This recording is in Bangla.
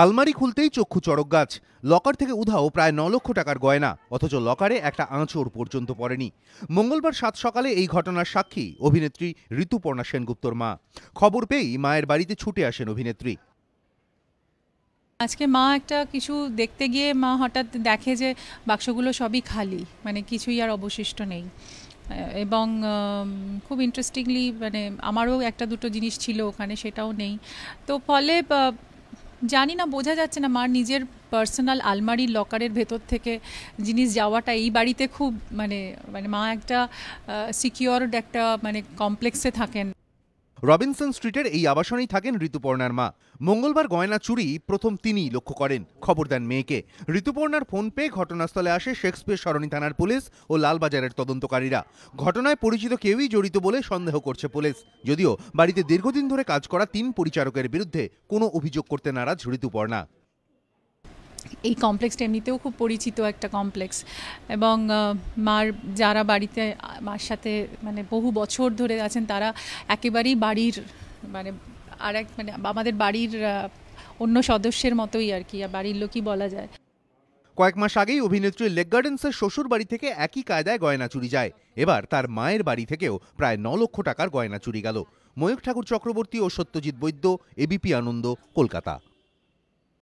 আলমারি খুলতেই চক্ষু চড়ক গাছ লকার থেকে উধাও প্রায় ন লক্ষ টাকার গয়না অথচ লকারে একটা আঁচড় পর্যন্ত পড়েনি মঙ্গলবার সাত সকালে এই ঘটনার সাক্ষী অভিনেত্রী ঋতুপর্ণা সেনগুপ্তর মা খবর পেয়েই মায়ের বাড়িতে ছুটে আসেন অভিনেত্রী আজকে মা একটা কিছু দেখতে গিয়ে মা হঠাৎ দেখে যে বাক্সগুলো সবই খালি মানে কিছুই আর অবশিষ্ট নেই এবং খুব ইন্টারেস্টিংলি মানে আমারও একটা দুটো জিনিস ছিল ওখানে সেটাও নেই তো ফলে জানি না বোঝা যাচ্ছে না মার নিজের পার্সোনাল আলমারির লকারের ভেতর থেকে জিনিস যাওয়াটা এই বাড়িতে খুব মানে মানে মা একটা সিকিওরড একটা মানে কমপ্লেক্সে থাকেন রবিনসন স্ট্রিটের এই আবাসনেই থাকেন ঋতুপর্ণার মা মঙ্গলবার গয়না চুরি প্রথম তিনিই লক্ষ্য করেন খবর দেন মেয়েকে ঋতুপর্ণার ফোন পেয়ে ঘটনাস্থলে আসে শেক্সপিয়ার সরণি থানার পুলিশ ও লালবাজারের তদন্তকারীরা ঘটনায় পরিচিত কেউই জড়িত বলে সন্দেহ করছে পুলিশ যদিও বাড়িতে দীর্ঘদিন ধরে কাজ করা তিন পরিচারকের বিরুদ্ধে কোনো অভিযোগ করতে নারাজ ঋতুপর্ণা এই কমপ্লেক্সটা এমনিতেও খুব পরিচিত একটা কমপ্লেক্স এবং মার যারা বাড়িতে মার সাথে মানে বহু বছর ধরে আছেন তারা একেবারেই বাড়ির মানে আর এক মানে আমাদের বাড়ির অন্য সদস্যের মতোই আর কি বাড়ির লোকই বলা যায় কয়েক মাস আগেই অভিনেত্রী লেক গার্ডেন্সের শ্বশুর বাড়ি থেকে একই কায়দায় গয়না চুরি যায় এবার তার মায়ের বাড়ি থেকেও প্রায় ন লক্ষ টাকার গয়না চুরি গেল ময়ূর ঠাকুর চক্রবর্তী ও সত্যজিৎ বৈদ্য এবিপি আনন্দ কলকাতা